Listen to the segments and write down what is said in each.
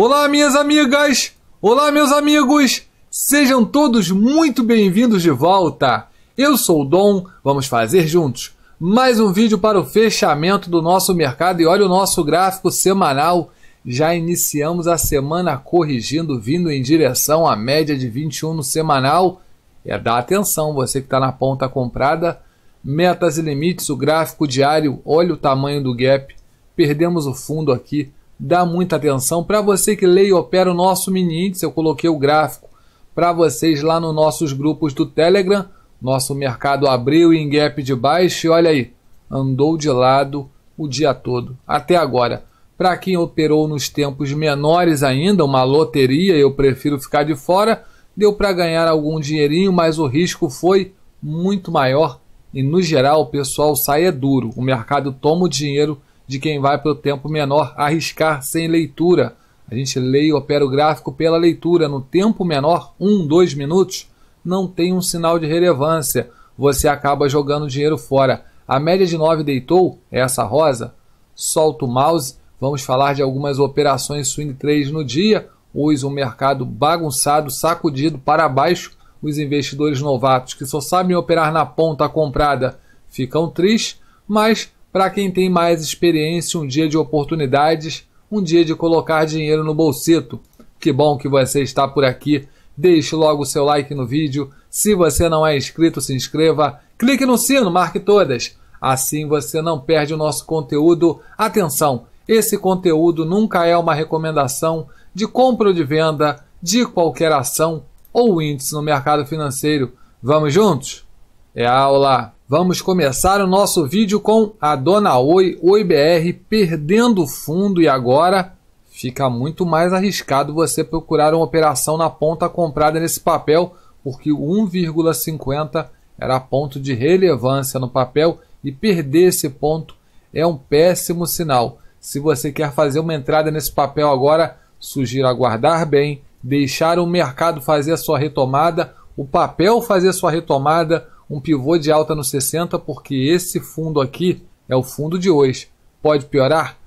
Olá, minhas amigas! Olá, meus amigos! Sejam todos muito bem-vindos de volta! Eu sou o Dom, vamos fazer juntos mais um vídeo para o fechamento do nosso mercado e olha o nosso gráfico semanal. Já iniciamos a semana corrigindo, vindo em direção à média de 21 no semanal. É dar atenção, você que está na ponta comprada. Metas e limites, o gráfico diário, olha o tamanho do gap. Perdemos o fundo aqui dá muita atenção. Para você que lê e opera o nosso mini índice, eu coloquei o gráfico para vocês lá nos nossos grupos do Telegram. Nosso mercado abriu em gap de baixo e olha aí, andou de lado o dia todo, até agora. Para quem operou nos tempos menores ainda, uma loteria, eu prefiro ficar de fora, deu para ganhar algum dinheirinho, mas o risco foi muito maior e no geral o pessoal sai é duro. O mercado toma o dinheiro de quem vai para o tempo menor arriscar sem leitura. A gente lê e opera o gráfico pela leitura. No tempo menor, um, dois minutos, não tem um sinal de relevância. Você acaba jogando dinheiro fora. A média de 9 deitou, é essa rosa. Solta o mouse, vamos falar de algumas operações swing 3 no dia. Hoje um mercado bagunçado, sacudido para baixo. Os investidores novatos que só sabem operar na ponta comprada ficam tristes, mas para quem tem mais experiência, um dia de oportunidades, um dia de colocar dinheiro no bolseto. Que bom que você está por aqui. Deixe logo o seu like no vídeo. Se você não é inscrito, se inscreva. Clique no sino, marque todas. Assim você não perde o nosso conteúdo. Atenção, esse conteúdo nunca é uma recomendação de compra ou de venda de qualquer ação ou índice no mercado financeiro. Vamos juntos? É aula! Vamos começar o nosso vídeo com a Dona Oi, Oi BR perdendo fundo e agora fica muito mais arriscado você procurar uma operação na ponta comprada nesse papel, porque 1,50 era ponto de relevância no papel e perder esse ponto é um péssimo sinal. Se você quer fazer uma entrada nesse papel agora, sugiro aguardar bem, deixar o mercado fazer a sua retomada, o papel fazer sua retomada, um pivô de alta nos 60, porque esse fundo aqui é o fundo de hoje. Pode piorar?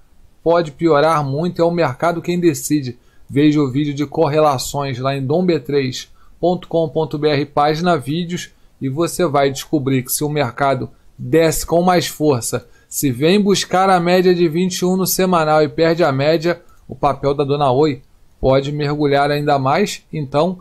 Pode piorar muito, é o mercado quem decide. Veja o vídeo de correlações lá em domb3.com.br, página vídeos, e você vai descobrir que se o mercado desce com mais força, se vem buscar a média de 21 no semanal e perde a média, o papel da dona Oi pode mergulhar ainda mais. Então,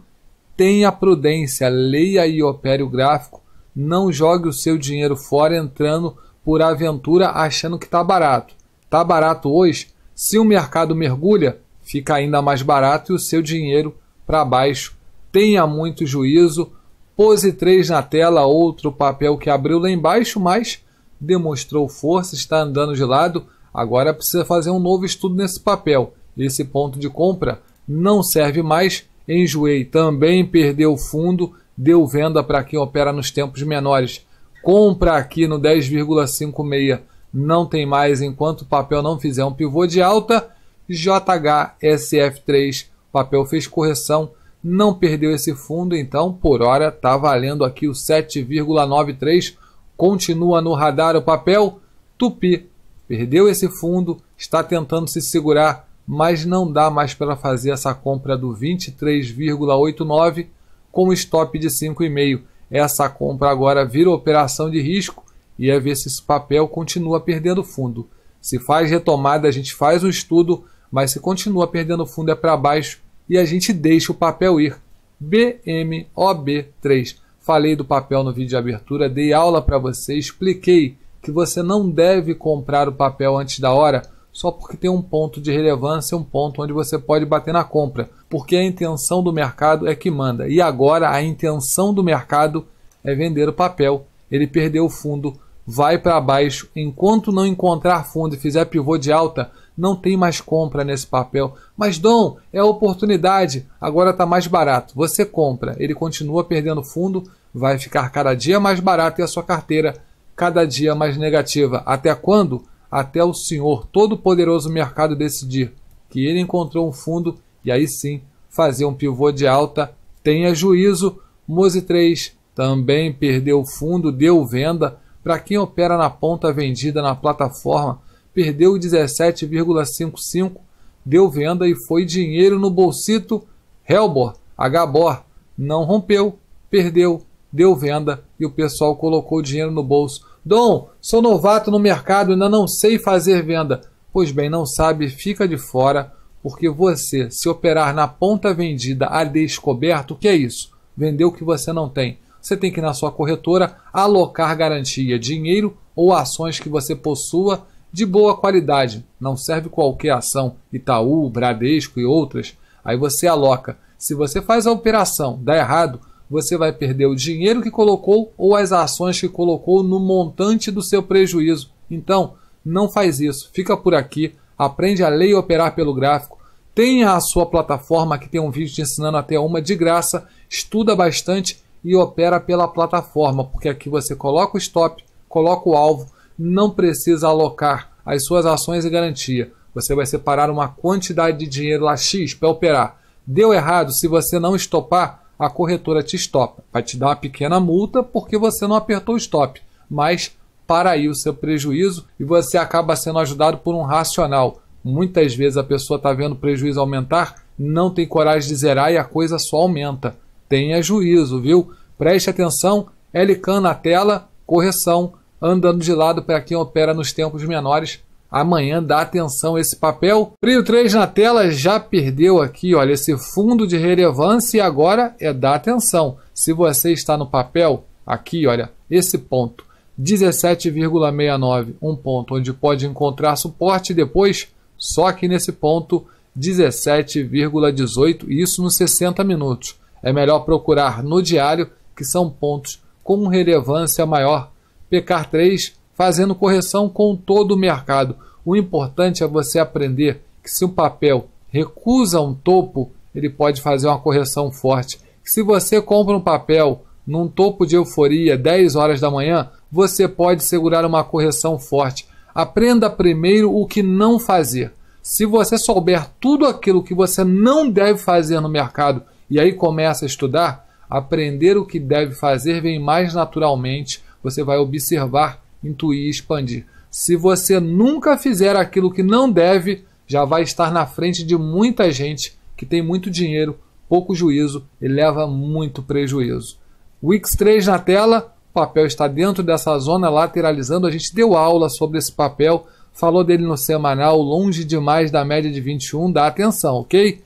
tenha prudência, leia e opere o gráfico não jogue o seu dinheiro fora entrando por aventura achando que está barato. Está barato hoje? Se o mercado mergulha, fica ainda mais barato e o seu dinheiro para baixo. Tenha muito juízo. Pose 3 na tela, outro papel que abriu lá embaixo, mas demonstrou força, está andando de lado. Agora precisa fazer um novo estudo nesse papel. Esse ponto de compra não serve mais. Enjoei também, perdeu o fundo, deu venda para quem opera nos tempos menores. Compra aqui no 10,56. Não tem mais enquanto o papel não fizer um pivô de alta. JHSF3, o papel fez correção, não perdeu esse fundo, então por hora está valendo aqui o 7,93. Continua no radar o papel. Tupi perdeu esse fundo, está tentando se segurar, mas não dá mais para fazer essa compra do 23,89 com stop de 5,5. Essa compra agora vira operação de risco e é ver se esse papel continua perdendo fundo. Se faz retomada, a gente faz o estudo, mas se continua perdendo fundo é para baixo e a gente deixa o papel ir. BMOB3. Falei do papel no vídeo de abertura, dei aula para você, expliquei que você não deve comprar o papel antes da hora só porque tem um ponto de relevância, um ponto onde você pode bater na compra, porque a intenção do mercado é que manda. E agora a intenção do mercado é vender o papel. Ele perdeu o fundo, vai para baixo. Enquanto não encontrar fundo e fizer pivô de alta, não tem mais compra nesse papel. Mas Dom, é oportunidade, agora está mais barato. Você compra, ele continua perdendo fundo, vai ficar cada dia mais barato e a sua carteira cada dia mais negativa. Até quando? até o Senhor Todo-Poderoso mercado decidir que ele encontrou um fundo e aí sim fazer um pivô de alta. Tenha juízo. Mose 3 também perdeu o fundo, deu venda. Para quem opera na ponta vendida na plataforma, perdeu 17,55, deu venda e foi dinheiro no bolsito. Helbor, Agabor, não rompeu, perdeu, deu venda e o pessoal colocou dinheiro no bolso. Dom, sou novato no mercado, ainda não sei fazer venda. Pois bem, não sabe, fica de fora, porque você, se operar na ponta vendida a descoberto, o que é isso? Vender o que você não tem. Você tem que, na sua corretora, alocar garantia, dinheiro ou ações que você possua de boa qualidade. Não serve qualquer ação, Itaú, Bradesco e outras. Aí você aloca. Se você faz a operação, dá errado, você vai perder o dinheiro que colocou ou as ações que colocou no montante do seu prejuízo. Então, não faz isso. Fica por aqui, aprende a ler e operar pelo gráfico. Tenha a sua plataforma que tem um vídeo te ensinando até uma de graça, estuda bastante e opera pela plataforma, porque aqui você coloca o stop, coloca o alvo, não precisa alocar as suas ações e garantia. Você vai separar uma quantidade de dinheiro lá X para operar. Deu errado, se você não estopar, a corretora te estopa. Vai te dar uma pequena multa porque você não apertou o stop, mas para aí o seu prejuízo e você acaba sendo ajudado por um racional. Muitas vezes a pessoa está vendo o prejuízo aumentar, não tem coragem de zerar e a coisa só aumenta. Tenha juízo, viu? Preste atenção, LK na tela, correção, andando de lado para quem opera nos tempos menores amanhã dá atenção a esse papel. Prio 3 na tela já perdeu aqui, olha, esse fundo de relevância e agora é dar atenção. Se você está no papel, aqui, olha, esse ponto, 17,69, um ponto onde pode encontrar suporte depois, só aqui nesse ponto, 17,18, isso nos 60 minutos. É melhor procurar no diário, que são pontos com relevância maior. PK3 fazendo correção com todo o mercado. O importante é você aprender que se um papel recusa um topo, ele pode fazer uma correção forte. Se você compra um papel num topo de euforia 10 horas da manhã, você pode segurar uma correção forte. Aprenda primeiro o que não fazer. Se você souber tudo aquilo que você não deve fazer no mercado e aí começa a estudar, aprender o que deve fazer vem mais naturalmente. Você vai observar intuir e expandir. Se você nunca fizer aquilo que não deve, já vai estar na frente de muita gente que tem muito dinheiro, pouco juízo e leva muito prejuízo. Wix 3 na tela, o papel está dentro dessa zona lateralizando. A gente deu aula sobre esse papel, falou dele no semanal, longe demais da média de 21, dá atenção, ok?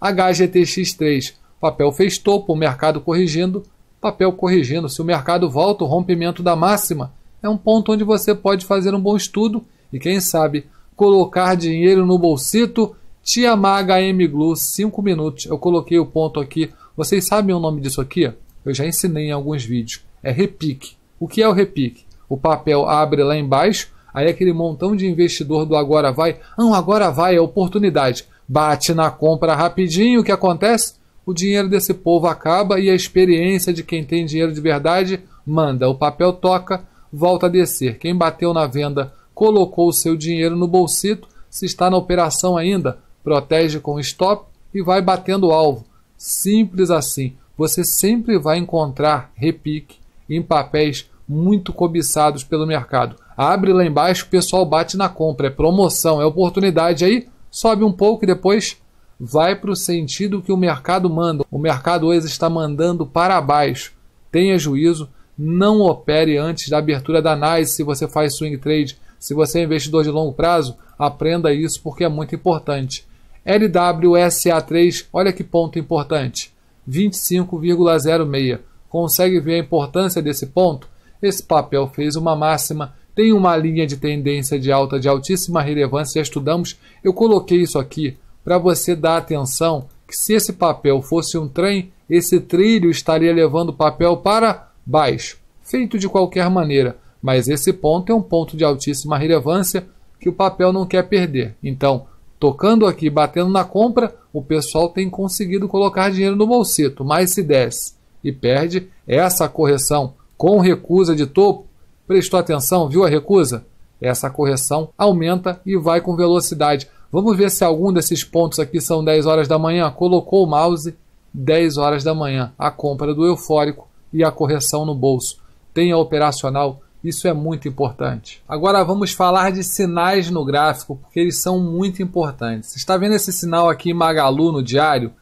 HGTX 3, papel fez topo, o mercado corrigindo, papel corrigindo. Se o mercado volta, o rompimento da máxima é um ponto onde você pode fazer um bom estudo e, quem sabe, colocar dinheiro no bolsito. Tia Maga M Glue, 5 minutos. Eu coloquei o ponto aqui. Vocês sabem o nome disso aqui? Eu já ensinei em alguns vídeos. É repique. O que é o repique? O papel abre lá embaixo, aí aquele montão de investidor do agora vai, não, agora vai, é oportunidade. Bate na compra rapidinho, o que acontece? O dinheiro desse povo acaba e a experiência de quem tem dinheiro de verdade manda. O papel toca, volta a descer. Quem bateu na venda colocou o seu dinheiro no bolsito, se está na operação ainda, protege com stop e vai batendo alvo. Simples assim. Você sempre vai encontrar repique em papéis muito cobiçados pelo mercado. Abre lá embaixo, o pessoal bate na compra, é promoção, é oportunidade aí, sobe um pouco e depois vai para o sentido que o mercado manda. O mercado hoje está mandando para baixo. Tenha juízo, não opere antes da abertura da NICE se você faz swing trade. Se você é investidor de longo prazo, aprenda isso porque é muito importante. LWSA3, olha que ponto importante. 25,06. Consegue ver a importância desse ponto? Esse papel fez uma máxima, tem uma linha de tendência de alta de altíssima relevância, já estudamos. Eu coloquei isso aqui para você dar atenção que se esse papel fosse um trem, esse trilho estaria levando o papel para baixo, feito de qualquer maneira, mas esse ponto é um ponto de altíssima relevância que o papel não quer perder. Então, tocando aqui, batendo na compra, o pessoal tem conseguido colocar dinheiro no bolsito, mas se desce e perde é essa correção com recusa de topo, prestou atenção, viu a recusa? Essa correção aumenta e vai com velocidade. Vamos ver se algum desses pontos aqui são 10 horas da manhã. Colocou o mouse, 10 horas da manhã. A compra do eufórico e a correção no bolso. Tenha operacional, isso é muito importante. Agora vamos falar de sinais no gráfico, porque eles são muito importantes. Você está vendo esse sinal aqui Magalu no diário?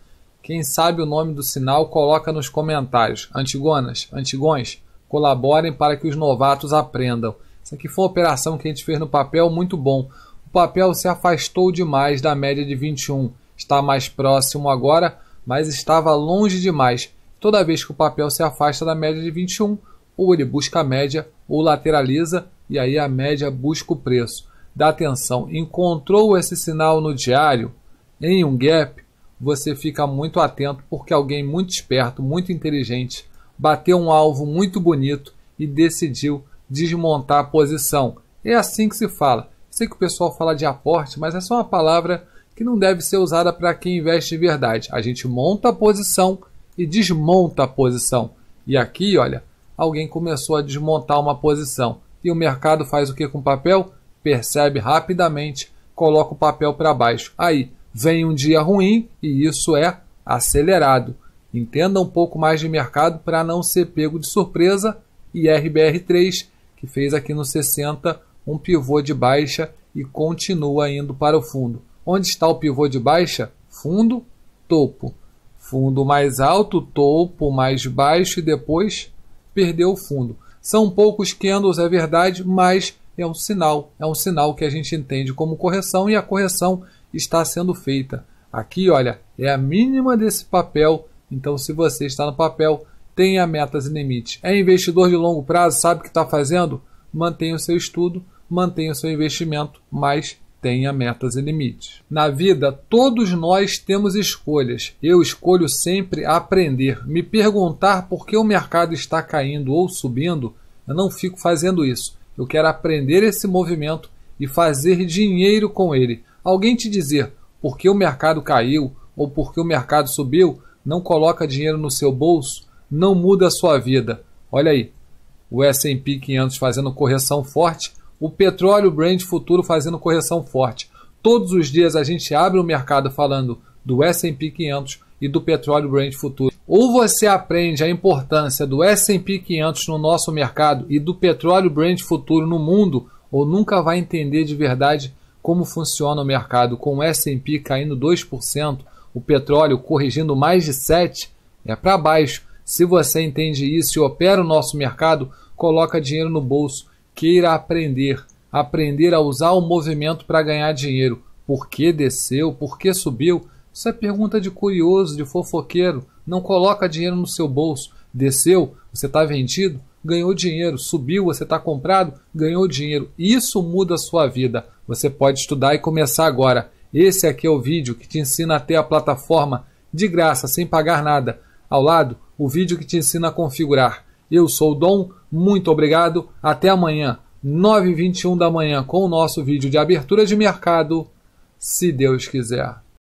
Quem sabe o nome do sinal, coloca nos comentários. Antigonas, antigões, colaborem para que os novatos aprendam. Isso aqui foi uma operação que a gente fez no papel muito bom. O papel se afastou demais da média de 21. Está mais próximo agora, mas estava longe demais toda vez que o papel se afasta da média de 21, ou ele busca a média ou lateraliza e aí a média busca o preço. Dá atenção, encontrou esse sinal no diário, em um gap, você fica muito atento porque alguém muito esperto, muito inteligente, bateu um alvo muito bonito e decidiu desmontar a posição. É assim que se fala. Sei que o pessoal fala de aporte, mas essa é uma palavra que não deve ser usada para quem investe de verdade. A gente monta a posição e desmonta a posição. E aqui, olha, alguém começou a desmontar uma posição. E o mercado faz o que com o papel? Percebe rapidamente, coloca o papel para baixo. Aí vem um dia ruim e isso é acelerado. Entenda um pouco mais de mercado para não ser pego de surpresa. E RBR3, que fez aqui no 60 um pivô de baixa e continua indo para o fundo. Onde está o pivô de baixa? Fundo, topo fundo mais alto, topo mais baixo e depois perdeu o fundo. São poucos candles, é verdade, mas é um sinal, é um sinal que a gente entende como correção e a correção está sendo feita. Aqui, olha, é a mínima desse papel, então se você está no papel, tenha metas e limites. É investidor de longo prazo, sabe o que está fazendo? Mantenha o seu estudo, mantenha o seu investimento, mas tenha metas e limites. Na vida, todos nós temos escolhas. Eu escolho sempre aprender. Me perguntar por que o mercado está caindo ou subindo, eu não fico fazendo isso. Eu quero aprender esse movimento e fazer dinheiro com ele. Alguém te dizer por que o mercado caiu ou por que o mercado subiu, não coloca dinheiro no seu bolso, não muda a sua vida. Olha aí, o S&P 500 fazendo correção forte, o petróleo Brent futuro fazendo correção forte. Todos os dias a gente abre o mercado falando do S&P 500 e do petróleo Brent futuro. Ou você aprende a importância do S&P 500 no nosso mercado e do petróleo Brent futuro no mundo, ou nunca vai entender de verdade como funciona o mercado com o S&P caindo 2%, o petróleo corrigindo mais de 7, é para baixo. Se você entende isso e opera o nosso mercado, coloca dinheiro no bolso queira aprender, aprender a usar o movimento para ganhar dinheiro. Por que desceu? Por que subiu? Isso é pergunta de curioso, de fofoqueiro. Não coloca dinheiro no seu bolso. Desceu, você está vendido, ganhou dinheiro. Subiu, você está comprado, ganhou dinheiro. Isso muda a sua vida. Você pode estudar e começar agora. Esse aqui é o vídeo que te ensina a ter a plataforma de graça, sem pagar nada. Ao lado, o vídeo que te ensina a configurar. Eu sou o Dom muito obrigado, até amanhã, 9h21 da manhã, com o nosso vídeo de abertura de mercado, se Deus quiser.